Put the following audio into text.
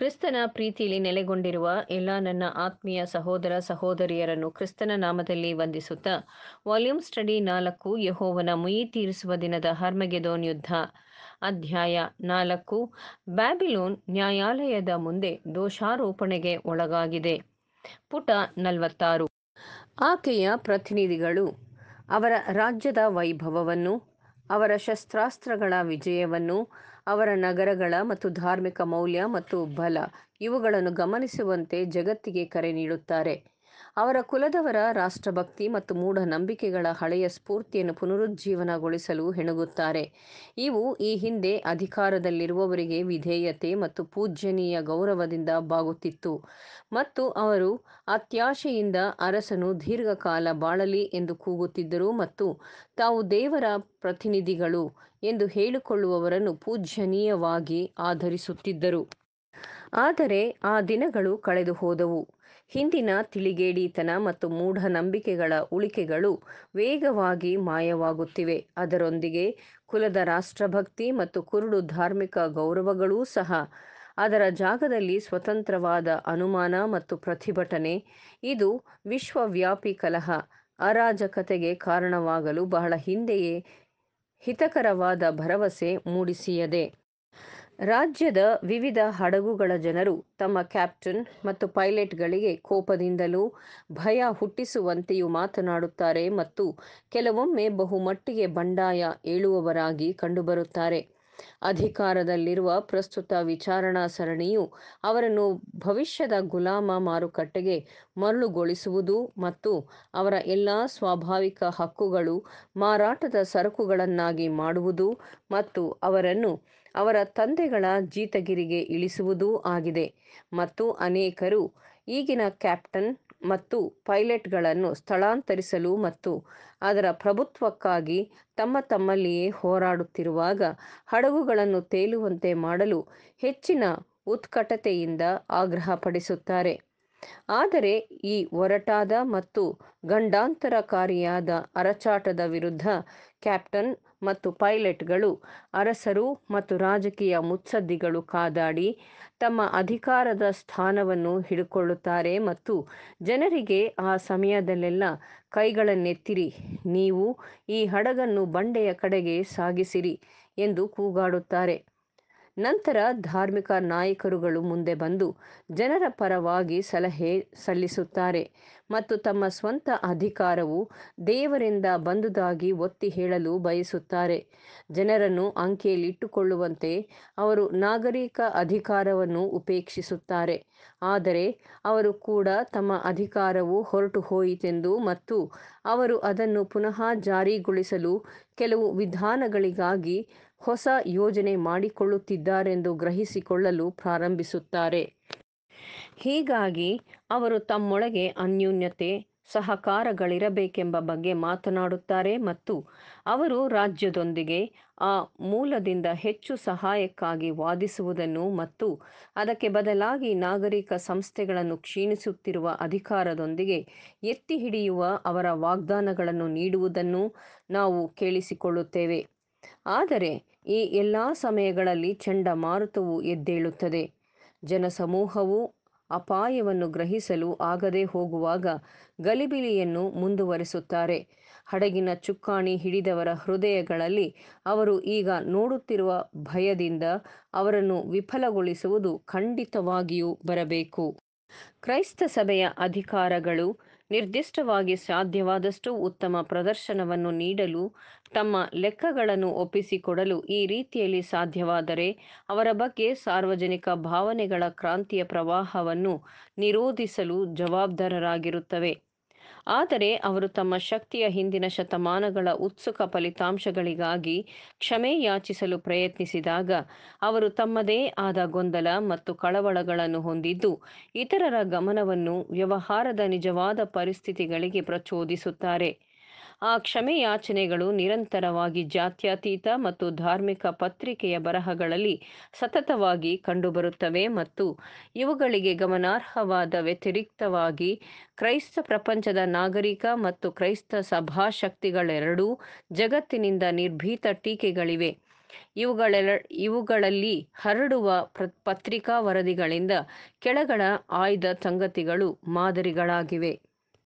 ಕ್ರಿಸ್ತನ ಪ್ರೀತಿಯಲ್ಲಿ ನೆಲೆಗೊಂಡಿರುವ ಎಲ್ಲ ನನ್ನ ಆತ್ಮೀಯ ಸಹೋದರ ಸಹೋದರಿಯರನ್ನು ಕ್ರಿಸ್ತನ ನಾಮದಲ್ಲಿ ವಂದಿಸುತ್ತಾ ವಾಲ್ಯೂಮ್ ಸ್ಟಡಿ ನಾಲ್ಕು ಯಹೋವನ ಮುಯಿ ತೀರಿಸುವ ದಿನದ ಹರ್ಮಗೆದೋನ್ ಯುದ್ಧ ಅಧ್ಯಾಯ ನಾಲ್ಕು ಬ್ಯಾಬಿಲೋನ್ ನ್ಯಾಯಾಲಯದ ಮುಂದೆ ದೋಷಾರೋಪಣೆಗೆ ಒಳಗಾಗಿದೆ ಪುಟ ನಲವತ್ತಾರು ಆಕೆಯ ಪ್ರತಿನಿಧಿಗಳು ಅವರ ರಾಜ್ಯದ ವೈಭವವನ್ನು ಅವರ ಶಸ್ತ್ರಾಸ್ತ್ರಗಳ ವಿಜಯವನ್ನು ಅವರ ನಗರಗಳ ಮತ್ತು ಧಾರ್ಮಿಕ ಮೌಲ್ಯ ಮತ್ತು ಬಲ ಇವುಗಳನ್ನು ಗಮನಿಸುವಂತೆ ಜಗತ್ತಿಗೆ ಕರೆ ನೀಡುತ್ತಾರೆ ಅವರ ಕುಲದವರ ರಾಷ್ಟ್ರಭಕ್ತಿ ಮತ್ತು ಮೂಢನಂಬಿಕೆಗಳ ಹಳೆಯ ಸ್ಫೂರ್ತಿಯನ್ನು ಪುನರುಜ್ಜೀವನಗೊಳಿಸಲು ಹೆಣಗುತ್ತಾರೆ ಇವು ಈ ಹಿಂದೆ ಅಧಿಕಾರದಲ್ಲಿರುವವರಿಗೆ ವಿಧೇಯತೆ ಮತ್ತು ಪೂಜ್ಯನೀಯ ಗೌರವದಿಂದ ಬಾಗುತ್ತಿತ್ತು ಮತ್ತು ಅವರು ಅತ್ಯಾಶೆಯಿಂದ ಅರಸನು ದೀರ್ಘಕಾಲ ಬಾಳಲಿ ಎಂದು ಕೂಗುತ್ತಿದ್ದರು ಮತ್ತು ತಾವು ದೇವರ ಪ್ರತಿನಿಧಿಗಳು ಎಂದು ಹೇಳಿಕೊಳ್ಳುವವರನ್ನು ಪೂಜ್ಯನೀಯವಾಗಿ ಆಧರಿಸುತ್ತಿದ್ದರು ಆದರೆ ಆ ದಿನಗಳು ಕಳೆದು ಹೋದವು ಹಿಂದಿನ ತಿಳಿಗೇಡಿತನ ಮತ್ತು ಮೂಢನಂಬಿಕೆಗಳ ಉಳಿಕೆಗಳು ವೇಗವಾಗಿ ಮಾಯವಾಗುತ್ತಿವೆ ಅದರೊಂದಿಗೆ ಕುಲದ ರಾಷ್ಟ್ರಭಕ್ತಿ ಮತ್ತು ಕುರುಡು ಧಾರ್ಮಿಕ ಗೌರವಗಳೂ ಸಹ ಅದರ ಜಾಗದಲ್ಲಿ ಸ್ವತಂತ್ರವಾದ ಅನುಮಾನ ಮತ್ತು ಪ್ರತಿಭಟನೆ ಇದು ವಿಶ್ವವ್ಯಾಪಿ ಕಲಹ ಅರಾಜಕತೆಗೆ ಕಾರಣವಾಗಲು ಬಹಳ ಹಿಂದೆಯೇ ಹಿತಕರವಾದ ಭರವಸೆ ಮೂಡಿಸಿಯದೆ ರಾಜ್ಯದ ವಿವಿಧ ಹಡಗುಗಳ ಜನರು ತಮ್ಮ ಕ್ಯಾಪ್ಟನ್ ಮತ್ತು ಪೈಲಟ್ಗಳಿಗೆ ಕೋಪದಿಂದಲೂ ಭಯ ಹುಟ್ಟಿಸುವಂತೆಯೂ ಮಾತನಾಡುತ್ತಾರೆ ಮತ್ತು ಕೆಲವೊಮ್ಮೆ ಬಹುಮಟ್ಟಿಗೆ ಬಂಡಾಯ ಏಳುವವರಾಗಿ ಕಂಡುಬರುತ್ತಾರೆ ಅಧಿಕಾರದಲ್ಲಿರುವ ಪ್ರಸ್ತುತ ವಿಚಾರಣಾ ಸರಣಿಯು ಅವರನ್ನು ಭವಿಷ್ಯದ ಗುಲಾಮ ಮಾರುಕಟ್ಟೆಗೆ ಮರಳುಗೊಳಿಸುವುದು ಮತ್ತು ಅವರ ಎಲ್ಲಾ ಸ್ವಾಭಾವಿಕ ಹಕ್ಕುಗಳು ಮಾರಾಟದ ಸರಕುಗಳನ್ನಾಗಿ ಮಾಡುವುದು ಮತ್ತು ಅವರನ್ನು ಅವರ ತಂದೆಗಳ ಜೀತಗಿರಿಗೆ ಇಳಿಸುವುದೂ ಆಗಿದೆ ಮತ್ತು ಅನೇಕರು ಈಗಿನ ಕ್ಯಾಪ್ಟನ್ ಮತ್ತು ಪೈಲಟ್ಗಳನ್ನು ಸ್ಥಳಾಂತರಿಸಲು ಮತ್ತು ಅದರ ಪ್ರಭುತ್ವಕ್ಕಾಗಿ ತಮ್ಮ ತಮ್ಮಲ್ಲಿಯೇ ಹೋರಾಡುತ್ತಿರುವಾಗ ಹಡಗುಗಳನ್ನು ತೇಲುವಂತೆ ಮಾಡಲು ಹೆಚ್ಚಿನ ಉತ್ಕಟತೆಯಿಂದ ಆಗ್ರಹಪಡಿಸುತ್ತಾರೆ ಆದರೆ ಈ ಒರಟಾದ ಮತ್ತು ಗಂಡಾಂತರಕಾರಿಯಾದ ಅರಚಾಟದ ವಿರುದ್ಧ ಕ್ಯಾಪ್ಟನ್ ಮತ್ತು ಪೈಲಟ್ಗಳು ಅರಸರು ಮತ್ತು ರಾಜಕೀಯ ಮುತ್ಸದ್ದಿಗಳು ಕಾದಾಡಿ ತಮ್ಮ ಅಧಿಕಾರದ ಸ್ಥಾನವನ್ನು ಹಿಡಿಕೊಳ್ಳುತ್ತಾರೆ ಮತ್ತು ಜನರಿಗೆ ಆ ಸಮಯದಲ್ಲೆಲ್ಲ ಕೈಗಳನ್ನೆತ್ತಿರಿ ನೀವು ಈ ಹಡಗನ್ನು ಬಂಡೆಯ ಕಡೆಗೆ ಸಾಗಿಸಿರಿ ಎಂದು ಕೂಗಾಡುತ್ತಾರೆ ನಂತರ ಧಾರ್ಮಿಕ ನಾಯಕರುಗಳು ಮುಂದೆ ಬಂದು ಜನರ ಪರವಾಗಿ ಸಲಹೆ ಸಲ್ಲಿಸುತ್ತಾರೆ ಮತ್ತು ತಮ್ಮ ಸ್ವಂತ ಅಧಿಕಾರವು ದೇವರಿಂದ ಬಂದುದಾಗಿ ಒತ್ತಿ ಹೇಳಲು ಬಯಸುತ್ತಾರೆ ಜನರನ್ನು ಅಂಕೆಯಲ್ಲಿಟ್ಟುಕೊಳ್ಳುವಂತೆ ಅವರು ನಾಗರಿಕ ಅಧಿಕಾರವನ್ನು ಉಪೇಕ್ಷಿಸುತ್ತಾರೆ ಆದರೆ ಅವರು ಕೂಡ ತಮ್ಮ ಅಧಿಕಾರವು ಹೊರಟು ಹೋಯಿತೆಂದು ಮತ್ತು ಅವರು ಅದನ್ನು ಪುನಃ ಜಾರಿಗೊಳಿಸಲು ಕೆಲವು ವಿಧಾನಗಳಿಗಾಗಿ ಹೊಸ ಯೋಜನೆ ಮಾಡಿಕೊಳ್ಳುತ್ತಿದ್ದಾರೆಂದು ಗ್ರಹಿಸಿಕೊಳ್ಳಲು ಪ್ರಾರಂಭಿಸುತ್ತಾರೆ ಹೀಗಾಗಿ ಅವರು ತಮ್ಮೊಳಗೆ ಅನ್ಯೂನ್ಯತೆ ಸಹಕಾರಗಳಿರಬೇಕೆಂಬ ಬಗ್ಗೆ ಮಾತನಾಡುತ್ತಾರೆ ಮತ್ತು ಅವರು ರಾಜ್ಯದೊಂದಿಗೆ ಆ ಮೂಲದಿಂದ ಹೆಚ್ಚು ಸಹಾಯಕ್ಕಾಗಿ ವಾದಿಸುವುದನ್ನು ಮತ್ತು ಅದಕ್ಕೆ ಬದಲಾಗಿ ನಾಗರಿಕ ಸಂಸ್ಥೆಗಳನ್ನು ಕ್ಷೀಣಿಸುತ್ತಿರುವ ಅಧಿಕಾರದೊಂದಿಗೆ ಎತ್ತಿ ಹಿಡಿಯುವ ಅವರ ವಾಗ್ದಾನಗಳನ್ನು ನೀಡುವುದನ್ನು ನಾವು ಕೇಳಿಸಿಕೊಳ್ಳುತ್ತೇವೆ ಆದರೆ ಈ ಎಲ್ಲ ಸಮಯಗಳಲ್ಲಿ ಚಂಡಮಾರುತವು ಎದ್ದೇಳುತ್ತದೆ ಜನಸಮೂಹವು ಅಪಾಯವನ್ನು ಗ್ರಹಿಸಲು ಆಗದೆ ಹೋಗುವಾಗ ಗಲಿಬಿಲಿಯನ್ನು ಮುಂದುವರೆಸುತ್ತಾರೆ ಹಡಗಿನ ಚುಕ್ಕಾಣಿ ಹಿಡಿದವರ ಹೃದಯಗಳಲ್ಲಿ ಅವರು ಈಗ ನೋಡುತ್ತಿರುವ ಭಯದಿಂದ ಅವರನ್ನು ವಿಫಲಗೊಳಿಸುವುದು ಖಂಡಿತವಾಗಿಯೂ ಬರಬೇಕು ಕ್ರೈಸ್ತ ಸಭೆಯ ಅಧಿಕಾರಗಳು ನಿರ್ದಿಷ್ಟವಾಗಿ ಸಾಧ್ಯವಾದಷ್ಟು ಉತ್ತಮ ಪ್ರದರ್ಶನವನ್ನು ನೀಡಲು ತಮ್ಮ ಲೆಕ್ಕಗಳನ್ನು ಒಪ್ಪಿಸಿಕೊಡಲು ಈ ರೀತಿಯಲ್ಲಿ ಸಾಧ್ಯವಾದರೆ ಅವರ ಬಗ್ಗೆ ಸಾರ್ವಜನಿಕ ಭಾವನೆಗಳ ಕ್ರಾಂತಿಯ ಪ್ರವಾಹವನ್ನು ನಿರೋಧಿಸಲು ಜವಾಬ್ದಾರರಾಗಿರುತ್ತವೆ ಆದರೆ ಅವರು ತಮ್ಮ ಶಕ್ತಿಯ ಹಿಂದಿನ ಶತಮಾನಗಳ ಉತ್ಸುಕ ಫಲಿತಾಂಶಗಳಿಗಾಗಿ ಕ್ಷಮೆ ಯಾಚಿಸಲು ಪ್ರಯತ್ನಿಸಿದಾಗ ಅವರು ತಮ್ಮದೇ ಆದ ಗೊಂದಲ ಮತ್ತು ಕಳವಳಗಳನ್ನು ಹೊಂದಿದ್ದು ಇತರರ ಗಮನವನ್ನು ವ್ಯವಹಾರದ ನಿಜವಾದ ಪರಿಸ್ಥಿತಿಗಳಿಗೆ ಪ್ರಚೋದಿಸುತ್ತಾರೆ ಆ ಕ್ಷಮೆಯಾಚನೆಗಳು ನಿರಂತರವಾಗಿ ಜಾತ್ಯತೀತ ಮತ್ತು ಧಾರ್ಮಿಕ ಪತ್ರಿಕೆಯ ಬರಹಗಳಲ್ಲಿ ಸತತವಾಗಿ ಕಂಡುಬರುತ್ತವೆ ಮತ್ತು ಇವುಗಳಿಗೆ ಗಮನಾರ್ಹವಾದ ವ್ಯತಿರಿಕ್ತವಾಗಿ ಕ್ರೈಸ್ತ ಪ್ರಪಂಚದ ನಾಗರಿಕ ಮತ್ತು ಕ್ರೈಸ್ತ ಸಭಾಶಕ್ತಿಗಳೆರಡೂ ಜಗತ್ತಿನಿಂದ ನಿರ್ಭೀತ ಟೀಕೆಗಳಿವೆ ಇವುಗಳೆರ ಇವುಗಳಲ್ಲಿ ಹರಡುವ ಪತ್ರಿಕಾ ವರದಿಗಳಿಂದ ಕೆಳಗಳ ಆಯ್ದ ಸಂಗತಿಗಳು ಮಾದರಿಗಳಾಗಿವೆ